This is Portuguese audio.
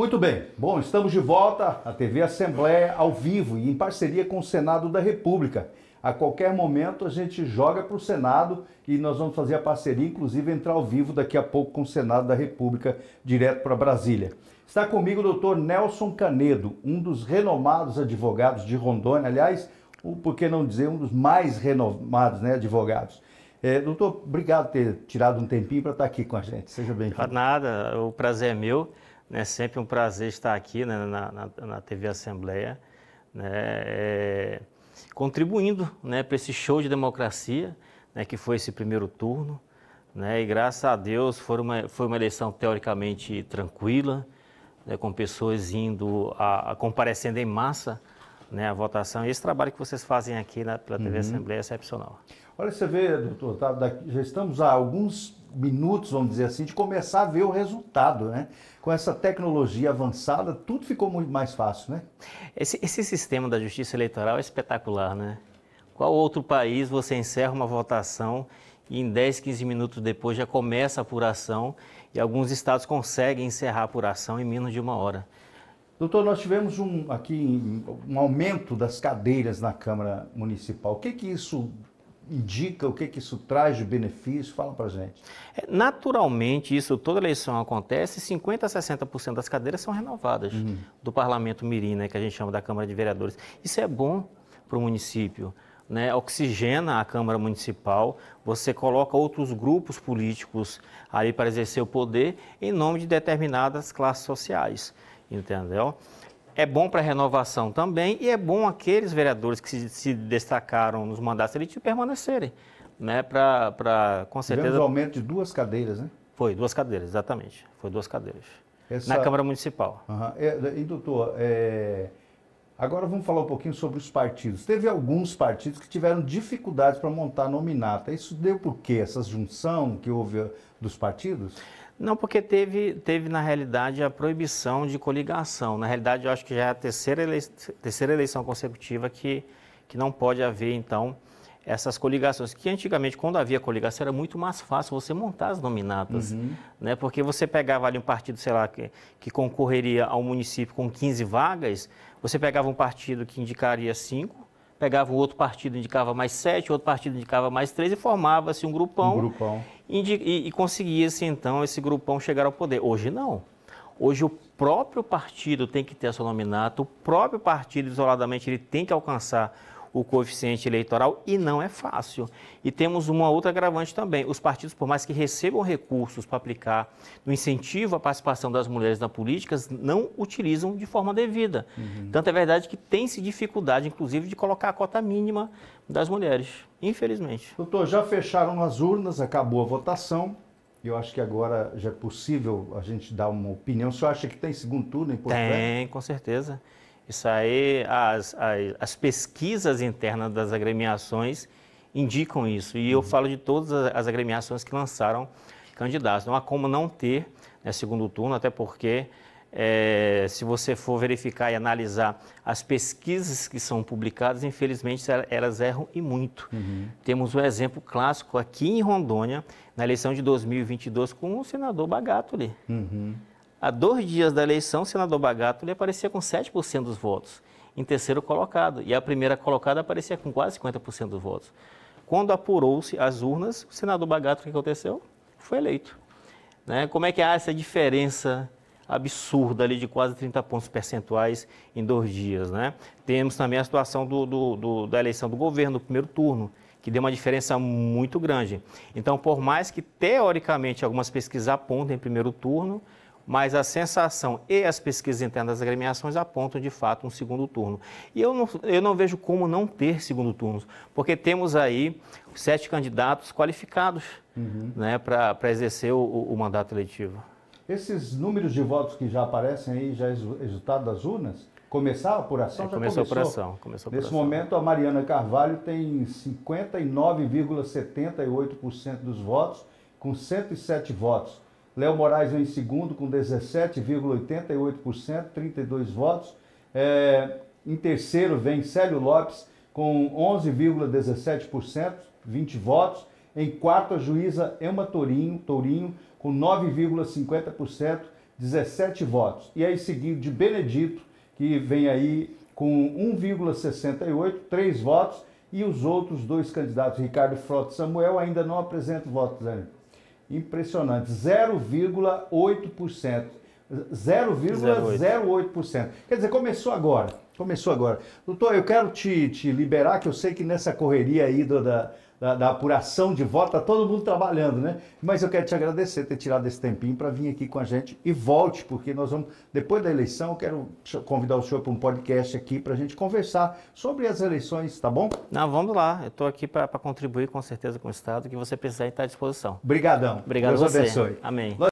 Muito bem. Bom, estamos de volta à TV Assembleia ao vivo e em parceria com o Senado da República. A qualquer momento a gente joga para o Senado e nós vamos fazer a parceria, inclusive entrar ao vivo daqui a pouco com o Senado da República, direto para Brasília. Está comigo o doutor Nelson Canedo, um dos renomados advogados de Rondônia, aliás, por que não dizer, um dos mais renomados né, advogados. É, doutor, obrigado por ter tirado um tempinho para estar tá aqui com a gente. Seja bem-vindo. Nada, o prazer é meu. É sempre um prazer estar aqui né, na, na, na, TV Assembleia, né, é, contribuindo né, para esse show de democracia né, que foi esse primeiro turno. Né, e graças a Deus foi uma, foi uma eleição teoricamente tranquila, né, com pessoas indo a, a comparecendo em massa né, a votação. E esse trabalho que vocês fazem aqui na, pela TV uhum. Assembleia é excepcional. Olha, você vê, doutor Otávio, já estamos há alguns minutos, vamos dizer assim, de começar a ver o resultado, né? Com essa tecnologia avançada, tudo ficou muito mais fácil, né? Esse, esse sistema da justiça eleitoral é espetacular, né? Qual outro país você encerra uma votação e em 10, 15 minutos depois já começa a apuração e alguns estados conseguem encerrar a apuração em menos de uma hora. Doutor, nós tivemos um, aqui um aumento das cadeiras na Câmara Municipal. O que, que isso indica, o que, que isso traz de benefício? Fala para gente. É, naturalmente, isso toda eleição acontece, 50% a 60% das cadeiras são renovadas uhum. do Parlamento Mirim, né, que a gente chama da Câmara de Vereadores. Isso é bom para o município. Né, oxigena a Câmara Municipal, você coloca outros grupos políticos ali para exercer o poder em nome de determinadas classes sociais entendeu? É bom para a renovação também e é bom aqueles vereadores que se, se destacaram nos mandatos eleitivos permanecerem, né? Para, com certeza... Tivemos aumento de duas cadeiras, né? Foi, duas cadeiras, exatamente. Foi duas cadeiras. Essa... Na Câmara Municipal. Uhum. e, doutor, é... Agora vamos falar um pouquinho sobre os partidos. Teve alguns partidos que tiveram dificuldades para montar a nominata. Isso deu por quê? Essa junção que houve eh, dos partidos? Não, porque teve, teve na realidade a proibição de coligação. Na realidade, eu acho que já é a terceira, terceira eleição consecutiva que, que não pode haver, então, essas coligações, que antigamente, quando havia coligação, era muito mais fácil você montar as nominatas, uhum. né? porque você pegava ali um partido, sei lá, que, que concorreria ao município com 15 vagas, você pegava um partido que indicaria 5, pegava um outro partido, indicava mais 7, outro partido indicava mais 3 e formava-se um grupão, um grupão. E, e conseguia-se, então, esse grupão chegar ao poder. Hoje, não. Hoje o próprio partido tem que ter a sua nominata, o próprio partido isoladamente ele tem que alcançar o coeficiente eleitoral e não é fácil. E temos uma outra agravante também. Os partidos, por mais que recebam recursos para aplicar no incentivo à participação das mulheres na política, não utilizam de forma devida. Uhum. Tanto é verdade que tem-se dificuldade, inclusive, de colocar a cota mínima das mulheres, infelizmente. Doutor, já fecharam as urnas, acabou a votação. Eu acho que agora já é possível a gente dar uma opinião. O senhor acha que tem segundo turno é em Tem, com certeza. Isso aí, as, as, as pesquisas internas das agremiações indicam isso. E eu uhum. falo de todas as agremiações que lançaram candidatos. Não há como não ter né, segundo turno, até porque é, se você for verificar e analisar as pesquisas que são publicadas, infelizmente elas erram e muito. Uhum. Temos um exemplo clássico aqui em Rondônia, na eleição de 2022, com o senador Bagato ali. Uhum. A dois dias da eleição, o senador Bagato ele aparecia com 7% dos votos, em terceiro colocado. E a primeira colocada aparecia com quase 50% dos votos. Quando apurou-se as urnas, o senador Bagato, o que aconteceu? Foi eleito. Né? Como é que há essa diferença absurda ali de quase 30 pontos percentuais em dois dias? Né? Temos também a situação do, do, do, da eleição do governo, do primeiro turno, que deu uma diferença muito grande. Então, por mais que teoricamente algumas pesquisas apontem em primeiro turno, mas a sensação e as pesquisas internas das agremiações apontam, de fato, um segundo turno. E eu não, eu não vejo como não ter segundo turno, porque temos aí sete candidatos qualificados uhum. né, para exercer o, o mandato eletivo. Esses números de votos que já aparecem aí, já é resultado das urnas, começar a apuração? É, começou, começou a apuração. Começou a Nesse apuração. momento, a Mariana Carvalho tem 59,78% dos votos, com 107 votos. Léo Moraes vem em segundo com 17,88%, 32 votos. É, em terceiro vem Célio Lopes com 11,17%, 20 votos. Em quarto, a juíza Emma Tourinho, Tourinho com 9,50%, 17 votos. E aí seguido de Benedito, que vem aí com 1,68, 3 votos. E os outros dois candidatos, Ricardo Frota e Samuel, ainda não apresentam votos, ainda. Né? impressionante, 0,8%. 0,08%. Quer dizer, começou agora. Começou agora. Doutor, eu quero te, te liberar, que eu sei que nessa correria aí do, da, da, da apuração de voto, tá todo mundo trabalhando, né? Mas eu quero te agradecer ter tirado esse tempinho para vir aqui com a gente e volte, porque nós vamos, depois da eleição, eu quero convidar o senhor para um podcast aqui para a gente conversar sobre as eleições, tá bom? Não, vamos lá. Eu estou aqui para contribuir com certeza com o Estado, que você precisar estar tá à disposição. Obrigadão. Obrigado Deus você. abençoe. Amém. Nós